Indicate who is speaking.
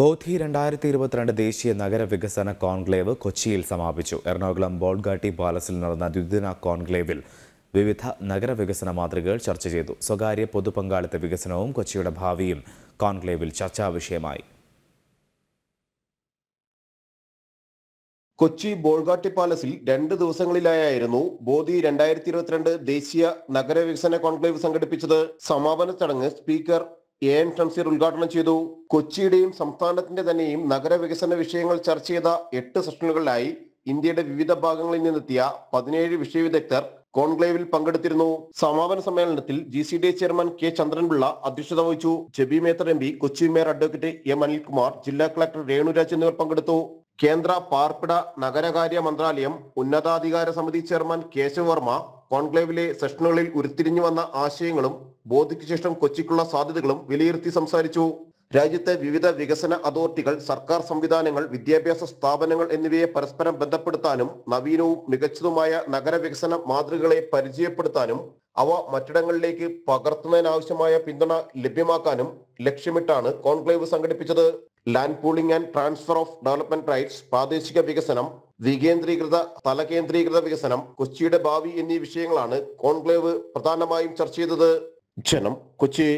Speaker 1: ബോധി രണ്ടായിരത്തി ഇരുപത്തിരണ്ട് ദേശീയ നഗര വികസന കോൺക്ലേവ് കൊച്ചിയിൽ സമാപിച്ചു എറണാകുളം ബോൾഗാട്ടി പാലസിൽ നടന്ന ദ്വിദിന കോൺക്ലേവിൽ വിവിധ നഗരവികസന മാതൃകകൾ ചർച്ച ചെയ്തു സ്വകാര്യ പൊതുപങ്കാളിത്ത വികസനവും കൊച്ചിയുടെ ഭാവിയും കോൺക്ലേവിൽ ചർച്ചാ വിഷയമായി
Speaker 2: കൊച്ചി ബോൾഗാട്ടി പാലസിൽ രണ്ട് ദിവസങ്ങളിലായിരുന്നു ബോധി രണ്ടായിരത്തി ഇരുപത്തിരണ്ട് ദേശീയ നഗരവികസന കോൺക്ലേവ് സംഘടിപ്പിച്ചത് സമാപന ചടങ്ങ് സ്പീക്കർ എ എൻ ഷംസീർ ഉദ്ഘാടനം ചെയ്തു കൊച്ചിയുടെയും സംസ്ഥാനത്തിന്റെ തന്നെയും നഗരവികസന വിഷയങ്ങൾ ചർച്ച ചെയ്ത എട്ട് സെഷനുകളിലായി ഇന്ത്യയുടെ വിവിധ ഭാഗങ്ങളിൽ നിന്നെത്തിയ പതിനേഴ് വിഷയ വിദഗ്ധർ കോൺക്ലേവിൽ പങ്കെടുത്തിരുന്നു സമാപന സമ്മേളനത്തിൽ G C D chairman K Chandran Pillai അധ്യക്ഷത വഹിച്ചു Jebi Mather M P Kochi mayor advocate M Anilkumar ജില്ലാ കളക്ടർ രേണുരാജ് എന്നിവർ പങ്കെടുത്തു കേന്ദ്ര പാർപ്പിട നഗരകാര്യ മന്ത്രാലയം ഉന്നതാധികാര സമിതി ചെയർമാൻ കേശവ് വർമ്മ കോൺക്ലേവിലെ സെഷനുകളിൽ ഉരുത്തിരിഞ്ഞു വന്ന ആശയങ്ങളും ബോധിക്ക് ശേഷം കൊച്ചിക്കുള്ള സാധ്യതകളും വിലയിരുത്തി സംസാരിച്ചു രാജ്യത്തെ വിവിധ വികസന അതോറിറ്റികൾ സർക്കാർ സംവിധാനങ്ങൾ വിദ്യാഭ്യാസ സ്ഥാപനങ്ങൾ എന്നിവയെ പരസ്പരം ബന്ധപ്പെടുത്താനും നവീനവും മികച്ചതുമായ നഗരവികസന മാതൃകകളെ പരിചയപ്പെടുത്താനും അവ മറ്റിടങ്ങളിലേക്ക് പകർത്തുന്നതിനാവശ്യമായ പിന്തുണ ലഭ്യമാക്കാനും ലക്ഷ്യമിട്ടാണ് കോൺക്ലേവ് സംഘടിപ്പിച്ചത് land pooling and transfer of development rights പ്രാദേശിക വികസനം വികേന്ദ്രീകൃത തലകേന്ദ്രീകൃത വികസനം കൊച്ചിയുടെ ഭാവി എന്നീ വിഷയങ്ങളാണ് കോൺക്ലേവ് പ്രധാനമായും ചർച്ച ചെയ്തത് ക്ഷണം കൊച്ചി